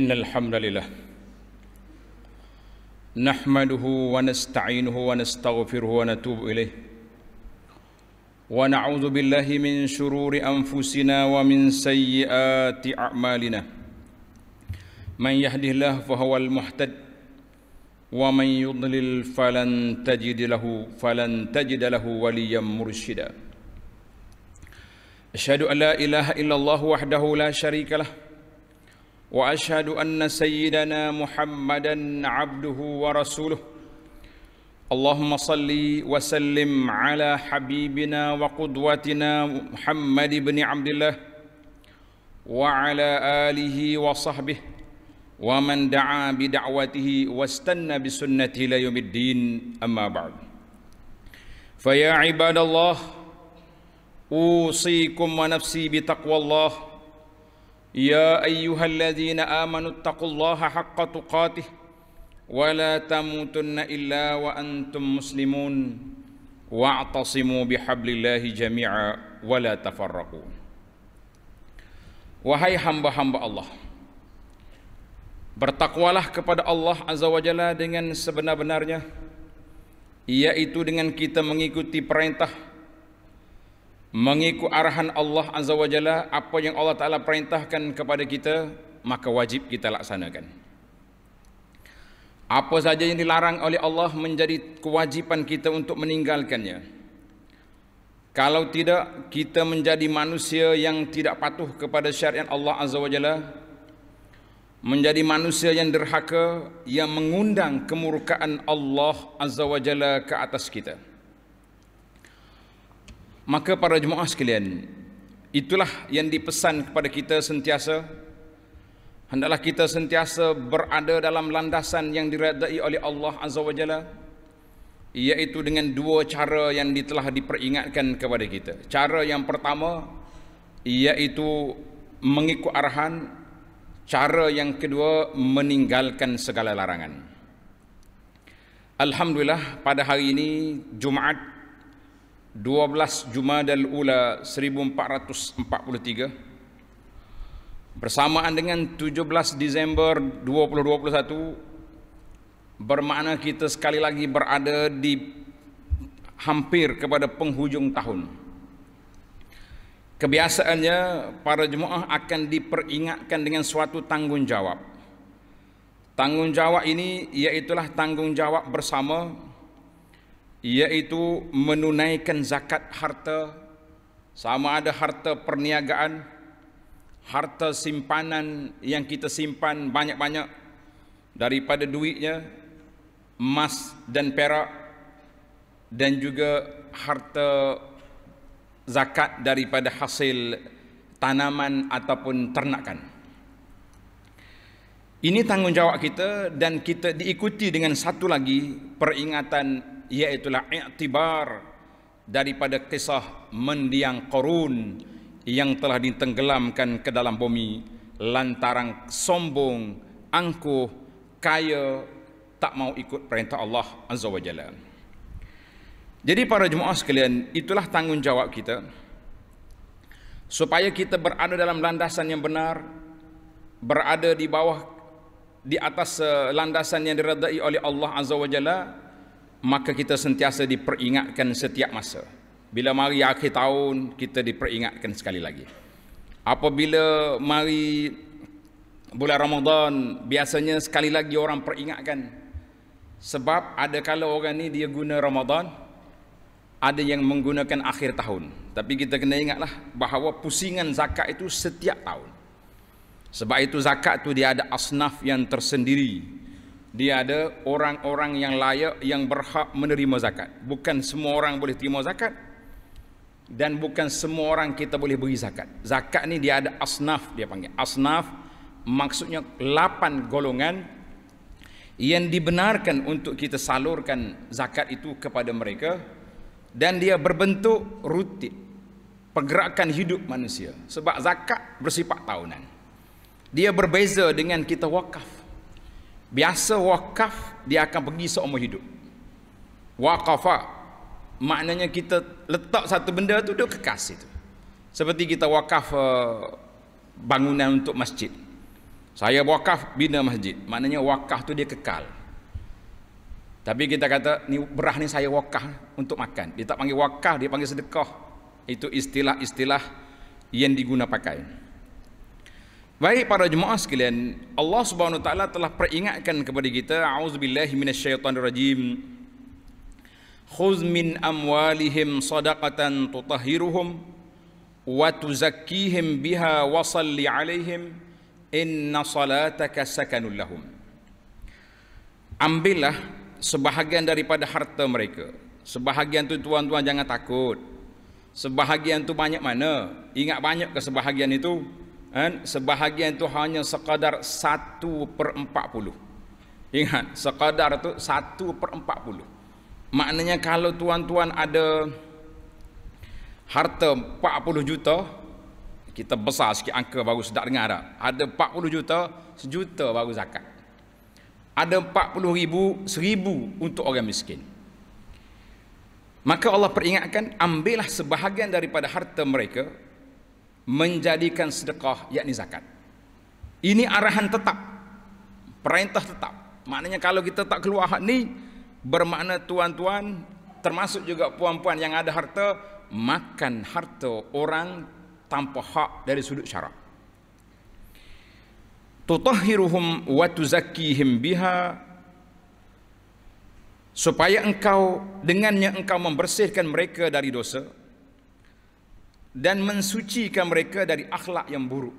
إن الحمد لله نحمده ونستعينه ونستغفره ونتوب إليه ونعوذ بالله من شرور أنفسنا ومن سيئات أعمالنا من يهده الله فهو المحتد ومن يضلل فلن تجد له فلن تجد له وليا مرشدا أشهد أن لا إله إلا الله وحده لا شريك له واشهد ان سيدنا محمدا عبده ورسوله اللهم صل وسلم على حبيبنا وقدوتنا محمد بن عبد الله وعلى اله وصحبه ومن دعا بدعوته واستنى بسنته الى يوم الدين اما بعد فيا عباد الله اوصيكم ونفسي بتقوى الله يا أيها الذين آمنوا اتقوا الله حق تقاته ولا تموتن إلا وأنتم مسلمون واعتصموا بحبل الله جميعا ولا تفرقوا وهي حمب حمب الله Bertakwalah kepada Allah Azza wa Jalla dengan sebenar-benarnya yaitu dengan kita mengikuti perintah mengikut arahan Allah Azza wa Jalla apa yang Allah Taala perintahkan kepada kita maka wajib kita laksanakan. Apa saja yang dilarang oleh Allah menjadi kewajipan kita untuk meninggalkannya. Kalau tidak kita menjadi manusia yang tidak patuh kepada syariat Allah Azza wa Jalla menjadi manusia yang derhaka yang mengundang kemurkaan Allah Azza wa Jalla ke atas kita. Maka para jemaah sekalian, itulah yang dipesan kepada kita sentiasa hendaklah kita sentiasa berada dalam landasan yang diredai oleh Allah Azza wa Jalla iaitu dengan dua cara yang telah diperingatkan kepada kita. Cara yang pertama iaitu mengikut arahan, cara yang kedua meninggalkan segala larangan. Alhamdulillah pada hari ini Jumaat 12 Jumadal Ula 1443 bersamaan dengan 17 Disember 2021 bermakna kita sekali lagi berada di hampir kepada penghujung tahun. Kebiasaannya para jemaah akan diperingatkan dengan suatu tanggungjawab. Tanggungjawab ini iaitulah tanggungjawab bersama bersama iaitu menunaikan zakat harta sama ada harta perniagaan harta simpanan yang kita simpan banyak-banyak daripada duitnya emas dan perak dan juga harta zakat daripada hasil tanaman ataupun ternakan ini tanggungjawab kita dan kita diikuti dengan satu lagi peringatan iaitulah i'tibar daripada kisah mendiang korun yang telah ditenggelamkan ke dalam bumi lantaran sombong, angkuh, kaya, tak mau ikut perintah Allah Azza wa Jalla. Jadi para jemaah sekalian, itulah tanggungjawab kita supaya kita berada dalam landasan yang benar, berada di bawah di atas eh, landasan yang diredai oleh Allah Azza wa Jalla, maka kita sentiasa diperingatkan setiap masa. Bila mari akhir tahun, kita diperingatkan sekali lagi. Apabila mari bulan Ramadan, biasanya sekali lagi orang peringatkan. Sebab ada kala orang ni dia guna Ramadan, ada yang menggunakan akhir tahun. Tapi kita kena ingatlah bahawa pusingan zakat itu setiap tahun. Sebab itu zakat tu dia ada asnaf yang tersendiri dia ada orang-orang yang layak yang berhak menerima zakat. Bukan semua orang boleh terima zakat dan bukan semua orang kita boleh beri zakat. Zakat ni dia ada asnaf dia panggil. Asnaf maksudnya lapan golongan yang dibenarkan untuk kita salurkan zakat itu kepada mereka dan dia berbentuk rutin pergerakan hidup manusia sebab zakat bersifat tahunan dia berbeza dengan kita wakaf Biasa wakaf dia akan pergi seumur hidup. Wakafa ah. maknanya kita letak satu benda tu dia kekas itu. Seperti kita wakaf uh, bangunan untuk masjid. Saya wakaf bina masjid, maknanya wakaf tu dia kekal. Tapi kita kata ni berah ni saya wakaf untuk makan. Dia tak panggil wakaf, dia panggil sedekah. Itu istilah-istilah yang diguna pakai. Baik para jemaah sekalian, Allah Subhanahu Wa Taala telah peringatkan kepada kita auzubillahi minasyaitonirrajim. Khuz min amwalihim sadaqatan tutahhiruhum wa tuzakkihim biha wa salli alaihim inna salataka sakanul lahum. Ambillah sebahagian daripada harta mereka. Sebahagian tu tuan-tuan jangan takut. Sebahagian tu banyak mana? Ingat banyak ke sebahagian itu? kan, sebahagian itu hanya sekadar 1 per 40. Ingat, sekadar itu 1 per 40. Maknanya kalau tuan-tuan ada harta 40 juta, kita besar sikit angka baru sedap dengar tak? Ada 40 juta, sejuta baru zakat. Ada 40 ribu, seribu untuk orang miskin. Maka Allah peringatkan, ambillah sebahagian daripada harta mereka menjadikan sedekah yakni zakat. Ini arahan tetap. Perintah tetap. Maknanya kalau kita tak keluar hak ni bermakna tuan-tuan termasuk juga puan-puan yang ada harta makan harta orang tanpa hak dari sudut syarak. Tutahhiruhum wa tuzakkihim biha supaya engkau dengannya engkau membersihkan mereka dari dosa dan mensucikan mereka dari akhlak yang buruk.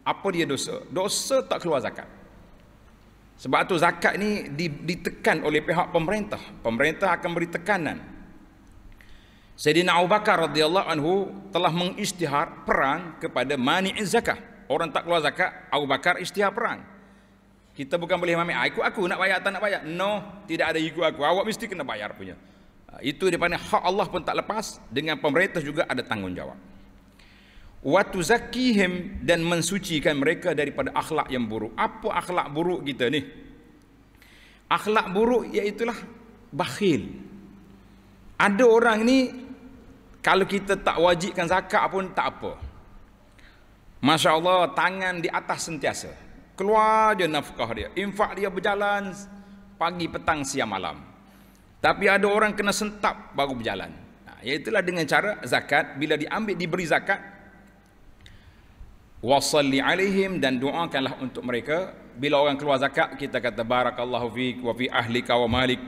Apa dia dosa? Dosa tak keluar zakat. Sebab tu zakat ni ditekan oleh pihak pemerintah. Pemerintah akan beri tekanan. Sayyidina Abu Bakar radhiyallahu anhu telah mengisytihar perang kepada mani'iz zakat. Orang tak keluar zakat, Abu Bakar isytihar perang. Kita bukan boleh mami, aku ah, aku nak bayar tak nak bayar. No, tidak ada ikut aku. Awak mesti kena bayar punya. Ah, itu daripada hak Allah pun tak lepas. Dengan pemerintah juga ada tanggungjawab watuzakihim dan mensucikan mereka daripada akhlak yang buruk. Apa akhlak buruk kita ni? Akhlak buruk iaitu bakhil. Ada orang ni kalau kita tak wajibkan zakat pun tak apa. Masya Allah tangan di atas sentiasa. Keluar je nafkah dia. Infak dia berjalan pagi, petang, siang, malam. Tapi ada orang kena sentap baru berjalan. Nah, iaitulah dengan cara zakat. Bila diambil diberi zakat, wasalli alaihim dan doakanlah untuk mereka bila orang keluar zakat kita kata barakallahu fiik wa fi ahli wa malik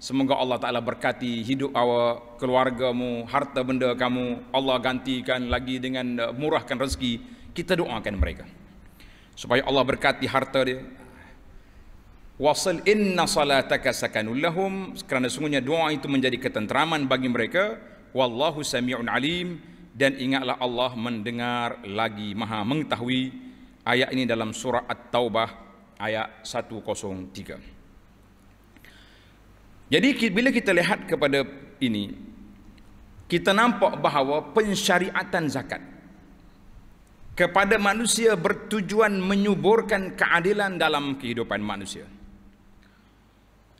semoga Allah taala berkati hidup awak keluargamu harta benda kamu Allah gantikan lagi dengan uh, murahkan rezeki kita doakan mereka supaya Allah berkati harta dia wasal inna salataka sakanul lahum kerana sungguhnya doa itu menjadi ketenteraman bagi mereka wallahu samiun alim dan ingatlah Allah mendengar lagi maha mengetahui ayat ini dalam surah At-Taubah ayat 103. Jadi bila kita lihat kepada ini, kita nampak bahawa pensyariatan zakat kepada manusia bertujuan menyuburkan keadilan dalam kehidupan manusia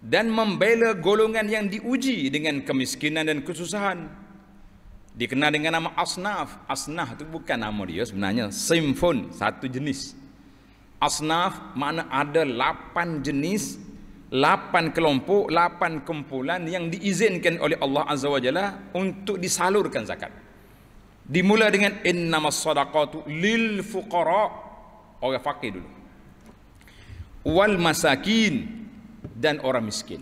dan membela golongan yang diuji dengan kemiskinan dan kesusahan Dikenal dengan nama asnaf. Asnaf itu bukan nama dia sebenarnya. Simfon, satu jenis. Asnaf mana ada lapan jenis, lapan kelompok, lapan kumpulan yang diizinkan oleh Allah Azza wa Jalla untuk disalurkan zakat. Dimula dengan innama sadaqatu lil fuqara orang fakir dulu. Wal masakin dan orang miskin.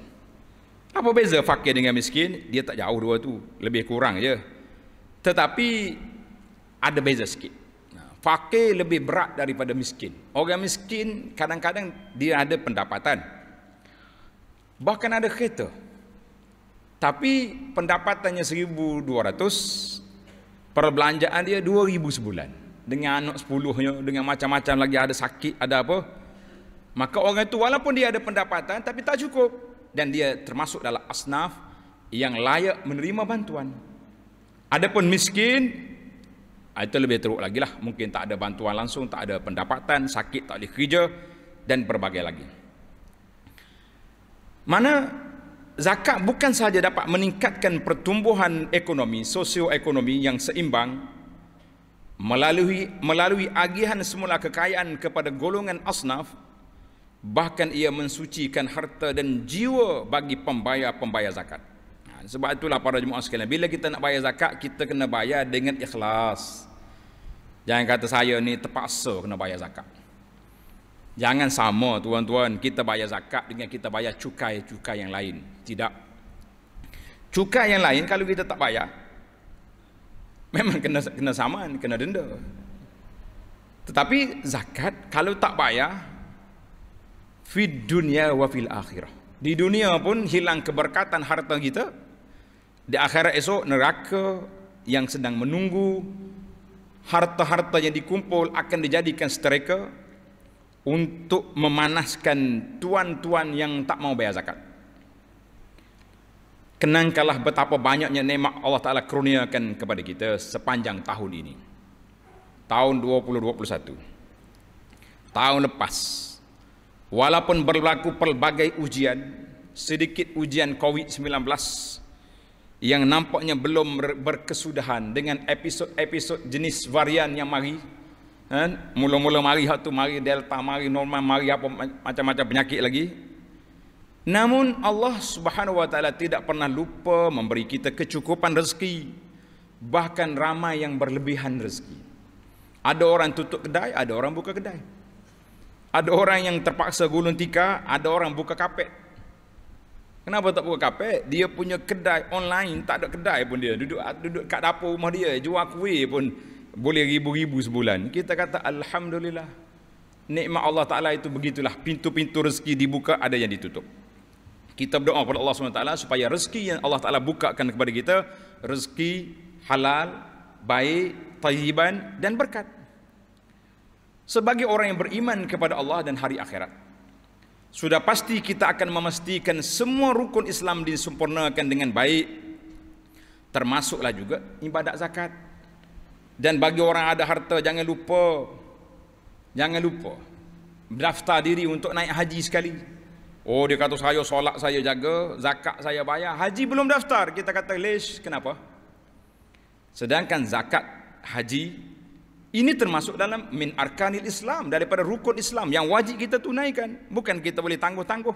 Apa beza fakir dengan miskin? Dia tak jauh dua tu, lebih kurang je. Tetapi ada beza sikit. Fakir lebih berat daripada miskin. Orang miskin kadang-kadang dia ada pendapatan. Bahkan ada kereta. Tapi pendapatannya 1200 perbelanjaan dia 2000 sebulan. Dengan anak 10-nya, dengan macam-macam lagi ada sakit, ada apa. Maka orang itu walaupun dia ada pendapatan tapi tak cukup. Dan dia termasuk dalam asnaf yang layak menerima bantuan. Adapun miskin ah, itu lebih teruk lagi lah. Mungkin tak ada bantuan langsung, tak ada pendapatan, sakit, tak boleh kerja dan berbagai lagi. Mana zakat bukan sahaja dapat meningkatkan pertumbuhan ekonomi, sosioekonomi yang seimbang melalui melalui agihan semula kekayaan kepada golongan asnaf bahkan ia mensucikan harta dan jiwa bagi pembayar-pembayar zakat. Sebab itulah para jemaah sekalian, bila kita nak bayar zakat, kita kena bayar dengan ikhlas. Jangan kata saya ni terpaksa kena bayar zakat. Jangan sama tuan-tuan, kita bayar zakat dengan kita bayar cukai-cukai yang lain. Tidak. Cukai yang lain kalau kita tak bayar, memang kena kena saman, kena denda. Tetapi zakat kalau tak bayar, fid dunia wa fil akhirah. Di dunia pun hilang keberkatan harta kita, di akhirat esok neraka yang sedang menunggu harta-harta yang dikumpul akan dijadikan setereka untuk memanaskan tuan-tuan yang tak mau bayar zakat. Kenangkanlah betapa banyaknya nikmat Allah Taala kurniakan kepada kita sepanjang tahun ini. Tahun 2021. Tahun lepas. Walaupun berlaku pelbagai ujian, sedikit ujian COVID-19 yang nampaknya belum berkesudahan dengan episod-episod jenis varian yang mari kan mula-mula mari satu mari delta mari normal mari apa macam-macam penyakit lagi namun Allah Subhanahu wa taala tidak pernah lupa memberi kita kecukupan rezeki bahkan ramai yang berlebihan rezeki ada orang tutup kedai ada orang buka kedai ada orang yang terpaksa gulung tikar ada orang buka kapet Kenapa tak buka kafe? Dia punya kedai online, tak ada kedai pun dia. Duduk duduk kat dapur rumah dia, jual kuih pun boleh ribu-ribu sebulan. Kita kata alhamdulillah. Nikmat Allah Taala itu begitulah. Pintu-pintu rezeki dibuka, ada yang ditutup. Kita berdoa kepada Allah Subhanahu Taala supaya rezeki yang Allah Taala bukakan kepada kita rezeki halal, baik, tayyiban dan berkat. Sebagai orang yang beriman kepada Allah dan hari akhirat sudah pasti kita akan memastikan semua rukun Islam disempurnakan dengan baik termasuklah juga ibadat zakat dan bagi orang ada harta jangan lupa jangan lupa daftar diri untuk naik haji sekali oh dia kata saya solat saya jaga zakat saya bayar haji belum daftar kita kata lesh kenapa sedangkan zakat haji ini termasuk dalam min arkanil Islam daripada rukun Islam yang wajib kita tunaikan, bukan kita boleh tangguh-tangguh.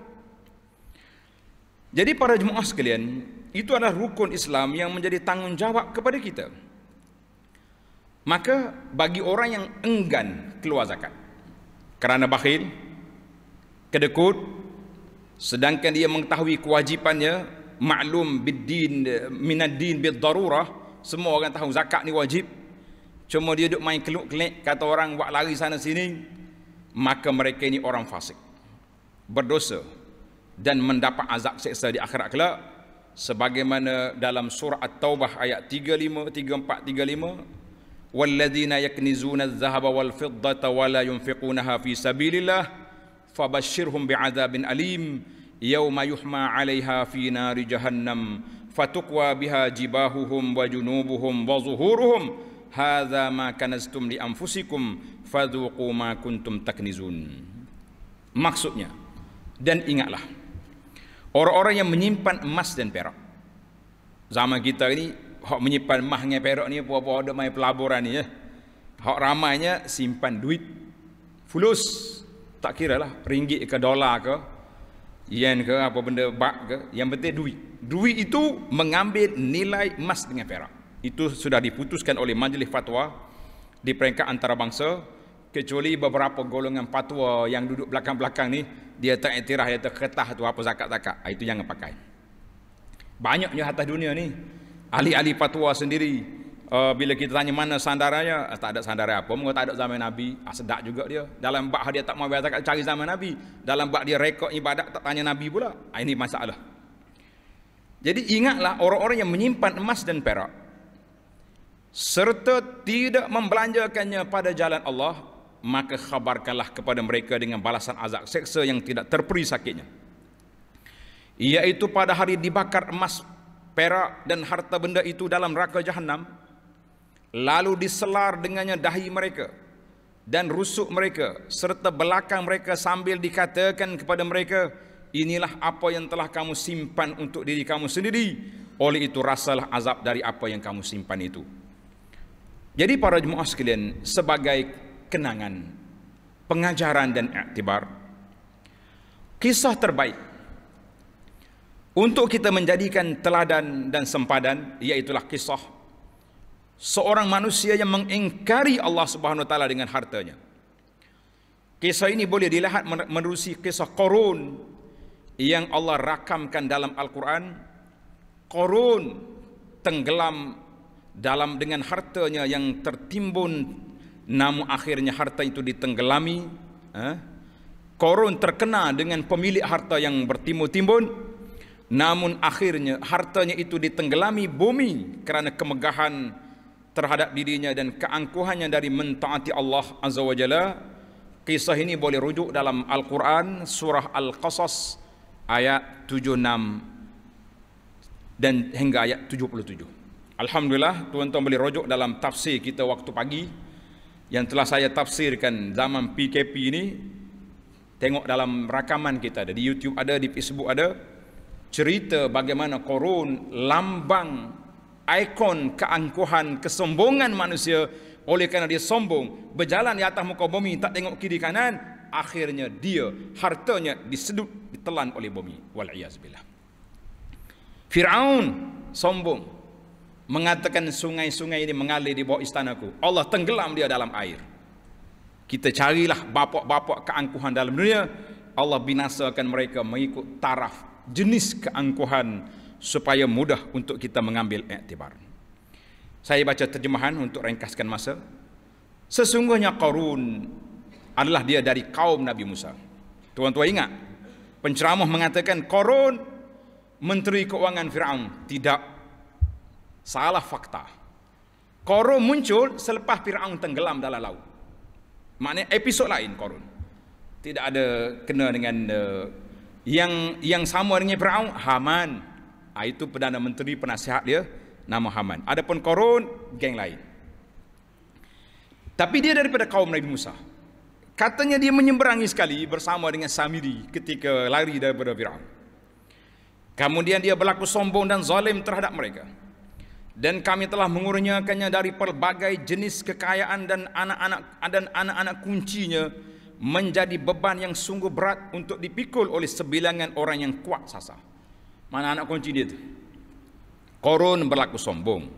Jadi para jemaah sekalian, itu adalah rukun Islam yang menjadi tanggungjawab kepada kita. Maka bagi orang yang enggan keluar zakat kerana bakhil, kedekut sedangkan dia mengetahui kewajipannya maklum biddin minaddin bid darurah semua orang tahu zakat ni wajib cuma dia duduk main keluk-kelik kata orang buat lari sana sini maka mereka ini orang fasik berdosa dan mendapat azab seksa di akhirat kelak sebagaimana dalam surah at-taubah ayat 35 34 35 walladzina yaknizuna adh-dhahaba wal fiddata wa la yunfiqunaha fi sabilillah fabashshirhum bi'adzabin alim yawma yuhma 'alayha fi nari jahannam fatuqwa biha jibahuhum wa junubuhum wa zuhuruhum hadza ma kanaztum li anfusikum fadhuqu ma kuntum taknizun maksudnya dan ingatlah orang-orang yang menyimpan emas dan perak zaman kita ni hok menyimpan emas dan perak ni apa-apa ada mai pelaburan ni ya hok ramainya simpan duit fulus tak kira lah ringgit ke dolar ke yen ke apa benda bak ke yang penting duit duit itu mengambil nilai emas dengan perak itu sudah diputuskan oleh majlis fatwa di peringkat antarabangsa kecuali beberapa golongan fatwa yang duduk belakang-belakang ni dia tak iktiraf dia tak ketah tu apa zakat-zakat ah, itu jangan pakai banyaknya atas dunia ni ahli-ahli fatwa sendiri uh, bila kita tanya mana sandarannya ah, tak ada sandaran apa mungkin tak ada zaman nabi ah, sedak juga dia dalam bab dia tak mau bayar zakat cari zaman nabi dalam bab dia rekod ibadat tak tanya nabi pula ah, ini masalah jadi ingatlah orang-orang yang menyimpan emas dan perak serta tidak membelanjakannya pada jalan Allah maka khabarkanlah kepada mereka dengan balasan azab seksa yang tidak terperi sakitnya iaitu pada hari dibakar emas perak dan harta benda itu dalam neraka Jahannam, lalu diselar dengannya dahi mereka dan rusuk mereka serta belakang mereka sambil dikatakan kepada mereka inilah apa yang telah kamu simpan untuk diri kamu sendiri oleh itu rasalah azab dari apa yang kamu simpan itu jadi para jemaah sekalian sebagai kenangan, pengajaran dan iktibar kisah terbaik untuk kita menjadikan teladan dan sempadan iaitulah kisah seorang manusia yang mengingkari Allah Subhanahu wa taala dengan hartanya. Kisah ini boleh dilihat menerusi kisah Qurun yang Allah rakamkan dalam Al-Quran. Qurun tenggelam dalam dengan hartanya yang tertimbun namun akhirnya harta itu ditenggelami eh? korun terkena dengan pemilik harta yang bertimbun-timbun namun akhirnya hartanya itu ditenggelami bumi kerana kemegahan terhadap dirinya dan keangkuhannya dari mentaati Allah Azza wa Jalla kisah ini boleh rujuk dalam Al-Quran surah Al-Qasas ayat 76 dan hingga ayat 77 Alhamdulillah tuan-tuan boleh rojok dalam tafsir kita waktu pagi yang telah saya tafsirkan zaman PKP ini tengok dalam rakaman kita ada di YouTube ada di Facebook ada cerita bagaimana korun lambang ikon keangkuhan kesombongan manusia oleh kerana dia sombong berjalan di atas muka bumi tak tengok kiri kanan akhirnya dia hartanya disedut ditelan oleh bumi wal iazbillah Firaun sombong mengatakan sungai-sungai ini mengalir di bawah istanaku. Allah tenggelam dia dalam air. Kita carilah bapak-bapak keangkuhan dalam dunia. Allah binasakan mereka mengikut taraf jenis keangkuhan supaya mudah untuk kita mengambil iktibar. Saya baca terjemahan untuk ringkaskan masa. Sesungguhnya Qarun adalah dia dari kaum Nabi Musa. Tuan-tuan ingat, penceramah mengatakan Qarun Menteri Keuangan Fir'aun tidak Salah fakta. Korun muncul selepas Fir'aun tenggelam dalam laut. Maknanya episod lain korun. Tidak ada kena dengan uh, yang yang sama dengan Fir'aun, Haman. Ha, itu Perdana Menteri penasihat dia, nama Haman. Adapun korun, geng lain. Tapi dia daripada kaum Nabi Musa. Katanya dia menyeberangi sekali bersama dengan Samiri ketika lari daripada Fir'aun. Kemudian dia berlaku sombong dan zalim terhadap mereka dan kami telah mengurniakannya dari pelbagai jenis kekayaan dan anak-anak dan anak-anak kuncinya menjadi beban yang sungguh berat untuk dipikul oleh sebilangan orang yang kuat sasa. Mana anak kunci dia itu? Korun berlaku sombong.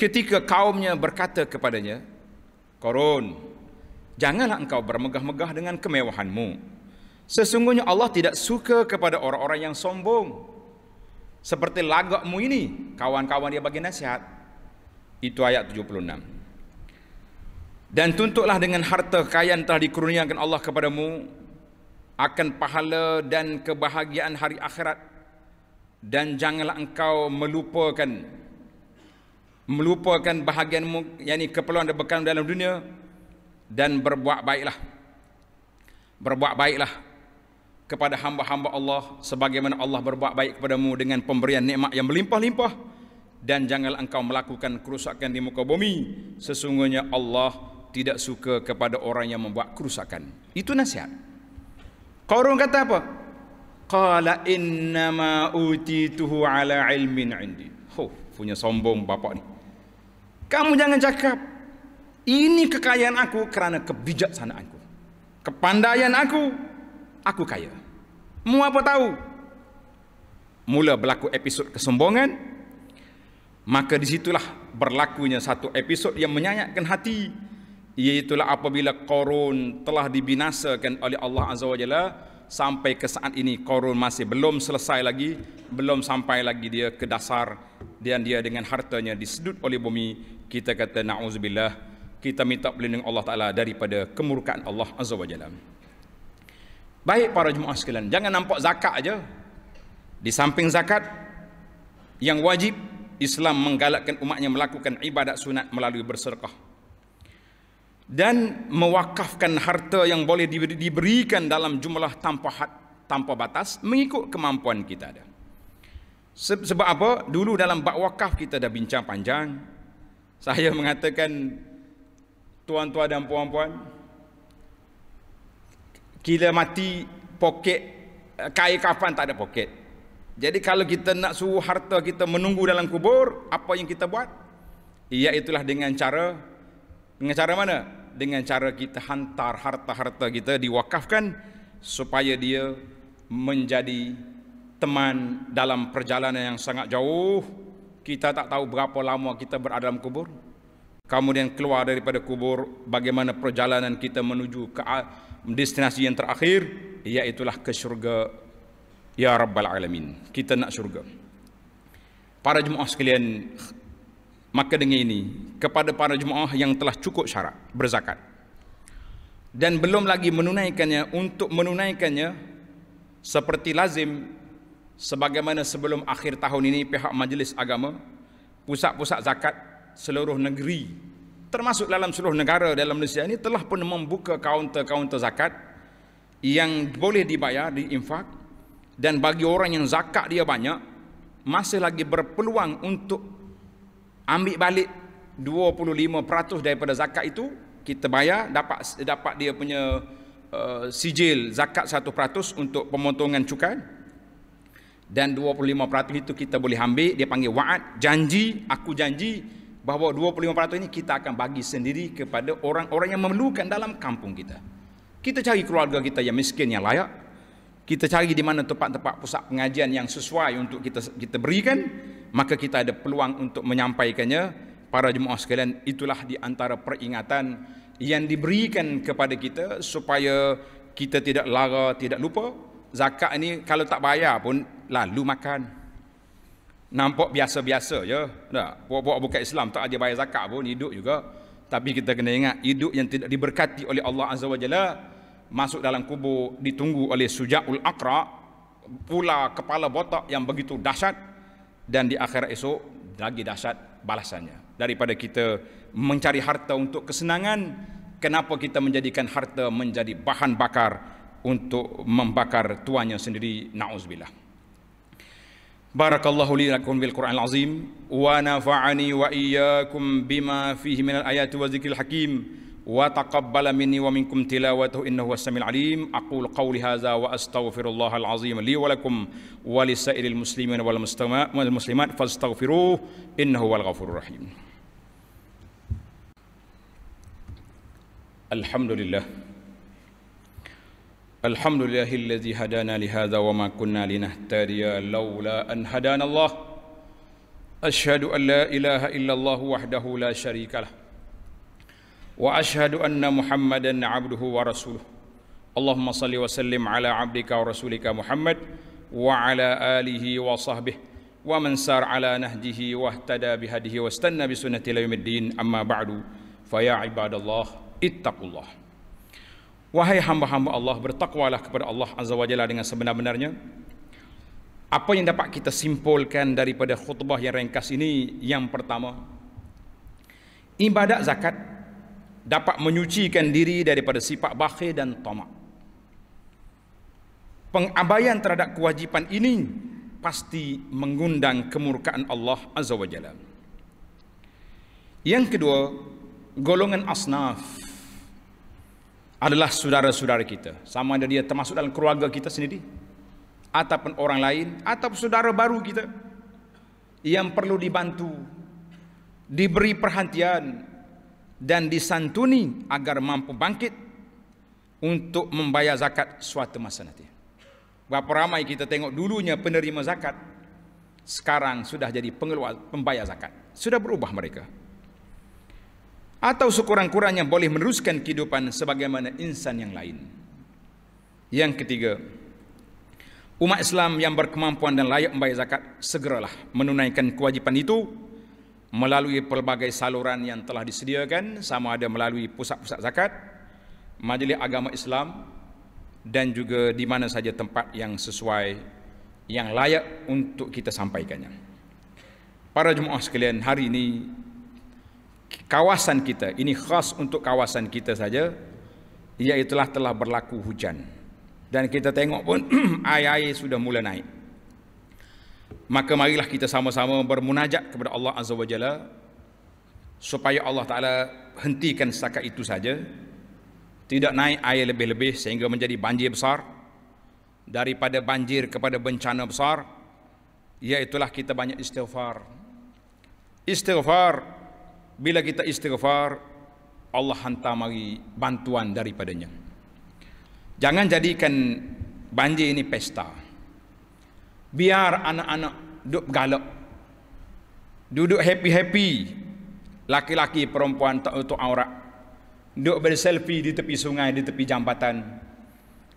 Ketika kaumnya berkata kepadanya, Korun, janganlah engkau bermegah-megah dengan kemewahanmu. Sesungguhnya Allah tidak suka kepada orang-orang yang sombong seperti lagakmu ini kawan-kawan dia bagi nasihat itu ayat 76 dan tuntutlah dengan harta kekayaan telah dikurniakan Allah kepadamu akan pahala dan kebahagiaan hari akhirat dan janganlah engkau melupakan melupakan bahagianmu yakni keperluan dan bekalan dalam dunia dan berbuat baiklah berbuat baiklah kepada hamba-hamba Allah sebagaimana Allah berbuat baik kepadamu dengan pemberian nikmat yang melimpah-limpah dan janganlah engkau melakukan kerusakan di muka bumi sesungguhnya Allah tidak suka kepada orang yang membuat kerusakan itu nasihat Qarun kata apa qala inna ma utituhu ala ilmin indi oh, punya sombong bapak ni kamu jangan cakap ini kekayaan aku kerana kebijaksanaanku kepandaian aku aku kaya Mu apa tahu? Mula berlaku episod kesombongan, maka di situlah berlakunya satu episod yang menyayatkan hati, iaitulah apabila Korun telah dibinasakan oleh Allah Azza wa Jalla sampai ke saat ini Korun masih belum selesai lagi, belum sampai lagi dia ke dasar dan dia dengan hartanya disedut oleh bumi. Kita kata na'uzubillah, kita minta pelindung Allah Ta'ala daripada kemurkaan Allah Azza wa Jalla. Baik para jemaah sekalian, jangan nampak zakat aja. Di samping zakat yang wajib Islam menggalakkan umatnya melakukan ibadat sunat melalui bersedekah dan mewakafkan harta yang boleh diberikan dalam jumlah tanpa had tanpa batas mengikut kemampuan kita ada. Sebab apa? Dulu dalam bab wakaf kita dah bincang panjang. Saya mengatakan tuan-tuan dan puan-puan, Kila mati poket eh, kaya kafan tak ada poket. Jadi kalau kita nak suruh harta kita menunggu dalam kubur, apa yang kita buat? Ia itulah dengan cara dengan cara mana? Dengan cara kita hantar harta-harta kita diwakafkan supaya dia menjadi teman dalam perjalanan yang sangat jauh. Kita tak tahu berapa lama kita berada dalam kubur kemudian keluar daripada kubur bagaimana perjalanan kita menuju ke destinasi yang terakhir iaitulah ke syurga ya rabbal alamin kita nak syurga para jemaah sekalian maka dengan ini kepada para jemaah yang telah cukup syarat berzakat dan belum lagi menunaikannya untuk menunaikannya seperti lazim sebagaimana sebelum akhir tahun ini pihak majlis agama pusat-pusat zakat seluruh negeri termasuk dalam seluruh negara dalam Malaysia ini telah pun membuka kaunter-kaunter zakat yang boleh dibayar di infak dan bagi orang yang zakat dia banyak masih lagi berpeluang untuk ambil balik 25% daripada zakat itu kita bayar dapat dapat dia punya uh, sijil zakat 1% untuk pemotongan cukai dan 25% itu kita boleh ambil dia panggil waat janji aku janji bahawa 25% ini kita akan bagi sendiri kepada orang-orang yang memerlukan dalam kampung kita. Kita cari keluarga kita yang miskin yang layak. Kita cari di mana tempat-tempat pusat pengajian yang sesuai untuk kita kita berikan, maka kita ada peluang untuk menyampaikannya para jemaah sekalian. Itulah di antara peringatan yang diberikan kepada kita supaya kita tidak lara, tidak lupa. Zakat ini kalau tak bayar pun lalu makan nampak biasa-biasa je. Tak, buat-buat bukan Islam, tak ada bayar zakat pun, hidup juga. Tapi kita kena ingat, hidup yang tidak diberkati oleh Allah Azza wa Jalla, masuk dalam kubur, ditunggu oleh suja'ul akra, pula kepala botak yang begitu dahsyat, dan di akhirat esok, lagi dahsyat balasannya. Daripada kita mencari harta untuk kesenangan, kenapa kita menjadikan harta menjadi bahan bakar untuk membakar tuannya sendiri, na'uzubillah. بارك الله لي لكم بالقرآن العظيم ونفعني وإياكم بما فيه من الآيات والذكر الحكيم وتقبل مني ومنكم تلاوته إنه هو السميع العليم أقول قولي هذا وأستغفر الله العظيم لي ولكم ولسائر المسلمين والمسلمات فاستغفروه إنه هو الغفور الرحيم الحمد لله الحمد لله الذي هدانا لهذا وما كنا لنهتدي لولا أن هدانا الله أشهد أن لا إله إلا الله وحده لا شريك له وأشهد أن محمدا عبده ورسوله اللهم صل وسلم على عبدك ورسولك محمد وعلى آله وصحبه ومن سار على نهجه واهتدى بهديه واستنى بسنة يوم الدين أما بعد فيا عباد الله اتقوا الله Wahai hamba-hamba Allah, bertakwalah kepada Allah Azza wa Jalla dengan sebenar-benarnya. Apa yang dapat kita simpulkan daripada khutbah yang ringkas ini? Yang pertama, ibadat zakat dapat menyucikan diri daripada sifat bakhil dan tamak. Pengabaian terhadap kewajipan ini pasti mengundang kemurkaan Allah Azza wa Jalla. Yang kedua, golongan asnaf adalah saudara-saudara kita. Sama ada dia termasuk dalam keluarga kita sendiri. Ataupun orang lain. Ataupun saudara baru kita. Yang perlu dibantu. Diberi perhatian. Dan disantuni agar mampu bangkit. Untuk membayar zakat suatu masa nanti. Berapa ramai kita tengok dulunya penerima zakat. Sekarang sudah jadi pengeluar pembayar zakat. Sudah berubah mereka. Mereka atau sekurang-kurangnya boleh meneruskan kehidupan sebagaimana insan yang lain. Yang ketiga, umat Islam yang berkemampuan dan layak membayar zakat segeralah menunaikan kewajipan itu melalui pelbagai saluran yang telah disediakan sama ada melalui pusat-pusat zakat, majlis agama Islam dan juga di mana saja tempat yang sesuai yang layak untuk kita sampaikannya. Para jemaah sekalian, hari ini kawasan kita ini khas untuk kawasan kita saja iaitu telah berlaku hujan dan kita tengok pun air-air sudah mula naik maka marilah kita sama-sama bermunajat kepada Allah Azza wa Jalla supaya Allah Taala hentikan setakat itu saja tidak naik air lebih-lebih sehingga menjadi banjir besar daripada banjir kepada bencana besar iaitu kita banyak istighfar istighfar bila kita istighfar Allah hantar mari bantuan daripadanya jangan jadikan banjir ini pesta biar anak-anak duduk galak duduk happy-happy laki-laki perempuan tak untuk aurat duduk berselfie di tepi sungai di tepi jambatan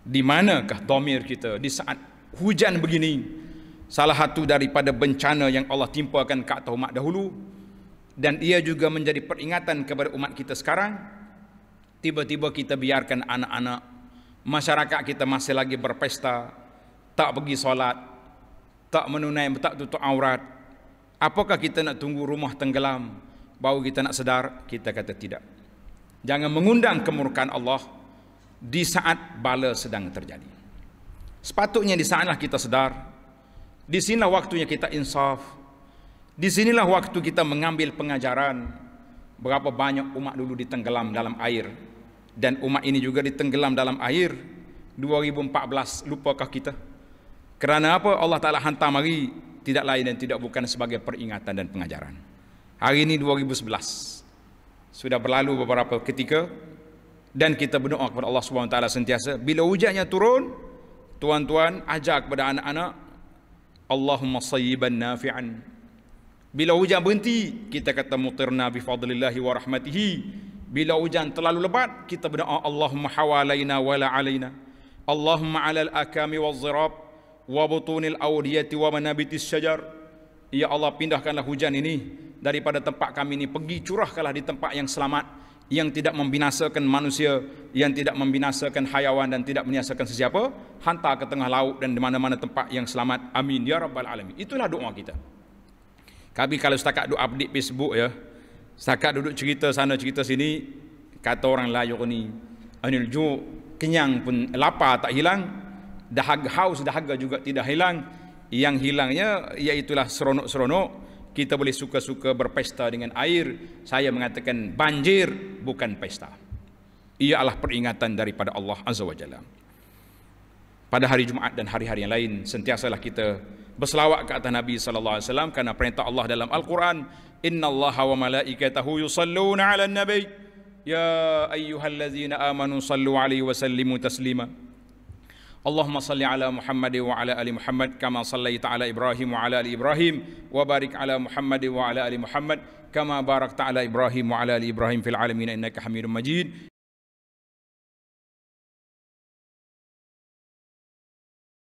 di manakah domir kita di saat hujan begini salah satu daripada bencana yang Allah timpakan ke atas umat dahulu dan ia juga menjadi peringatan kepada umat kita sekarang tiba-tiba kita biarkan anak-anak masyarakat kita masih lagi berpesta tak pergi solat tak menunai tak tutup aurat apakah kita nak tunggu rumah tenggelam baru kita nak sedar kita kata tidak jangan mengundang kemurkaan Allah di saat bala sedang terjadi sepatutnya di sanalah kita sedar di sinilah waktunya kita insaf di sinilah waktu kita mengambil pengajaran berapa banyak umat dulu ditenggelam dalam air dan umat ini juga ditenggelam dalam air 2014 lupakah kita? Kerana apa Allah Taala hantar mari tidak lain dan tidak bukan sebagai peringatan dan pengajaran. Hari ini 2011 sudah berlalu beberapa ketika dan kita berdoa kepada Allah Subhanahu taala sentiasa bila hujannya turun tuan-tuan ajak kepada anak-anak Allahumma sayyiban nafi'an bila hujan berhenti, kita kata mutirna bifadlillahi wa rahmatihi. Bila hujan terlalu lebat, kita berdoa Allahumma hawalaina wa la alaina. Allahumma ala al-akami wa zirab wa butunil awliyati wa manabitis syajar. Ya Allah, pindahkanlah hujan ini daripada tempat kami ini. Pergi curahkanlah di tempat yang selamat, yang tidak membinasakan manusia, yang tidak membinasakan hayawan dan tidak menyiasakan sesiapa. Hantar ke tengah laut dan di mana-mana tempat yang selamat. Amin. Ya Rabbal Alamin. Itulah doa kita. Kami kalau setakat duduk update Facebook ya. Setakat duduk cerita sana cerita sini kata orang layu ni anil ju kenyang pun lapar tak hilang dahaga haus dahaga juga tidak hilang yang hilangnya ialah seronok-seronok kita boleh suka-suka berpesta dengan air saya mengatakan banjir bukan pesta ia adalah peringatan daripada Allah azza wajalla pada hari Jumaat dan hari-hari yang lain sentiasalah kita berselawat ke atas Nabi sallallahu alaihi wasallam karena perintah Allah dalam Al-Quran innallaha wa malaikatahu yusalluna 'alan nabi ya ayyuhallazina amanu sallu 'alaihi wa sallimu taslima Allahumma salli ala Muhammad wa ala ali Muhammad kama sallaita ala Ibrahim wa ala ali Ibrahim wa barik ala Muhammad wa ala ali Muhammad kama barakta ala Ibrahim wa ala ali Ibrahim fil alamin innaka Hamidum Majid